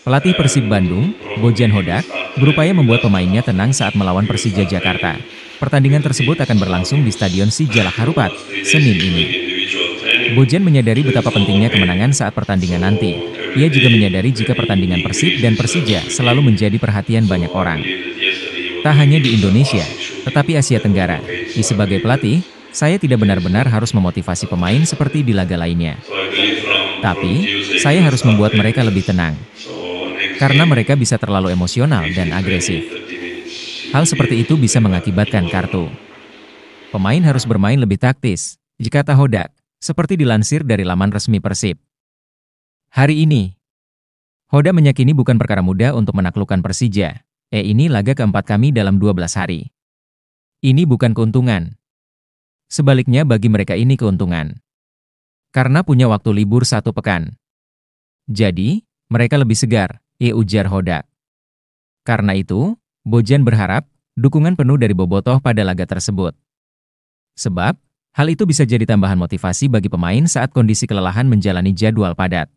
Pelatih Persib Bandung, Bojan Hodak, berupaya membuat pemainnya tenang saat melawan Persija Jakarta. Pertandingan tersebut akan berlangsung di Stadion Sijalak Harupat, Senin ini. Bojan menyadari betapa pentingnya kemenangan saat pertandingan nanti. Ia juga menyadari jika pertandingan Persib dan Persija selalu menjadi perhatian banyak orang. Tak hanya di Indonesia, tetapi Asia Tenggara. Di sebagai pelatih, saya tidak benar-benar harus memotivasi pemain seperti di laga lainnya. Tapi, saya harus membuat mereka lebih tenang. Karena mereka bisa terlalu emosional dan agresif. Hal seperti itu bisa mengakibatkan kartu. Pemain harus bermain lebih taktis, jika Hodak, seperti dilansir dari laman resmi Persib. Hari ini, Hoda menyakini bukan perkara mudah untuk menaklukkan Persija. E ini laga keempat kami dalam 12 hari. Ini bukan keuntungan. Sebaliknya bagi mereka ini keuntungan karena punya waktu libur satu pekan. Jadi, mereka lebih segar, e ujar Hodak. Karena itu, Bojan berharap dukungan penuh dari Bobotoh pada laga tersebut. Sebab, hal itu bisa jadi tambahan motivasi bagi pemain saat kondisi kelelahan menjalani jadwal padat.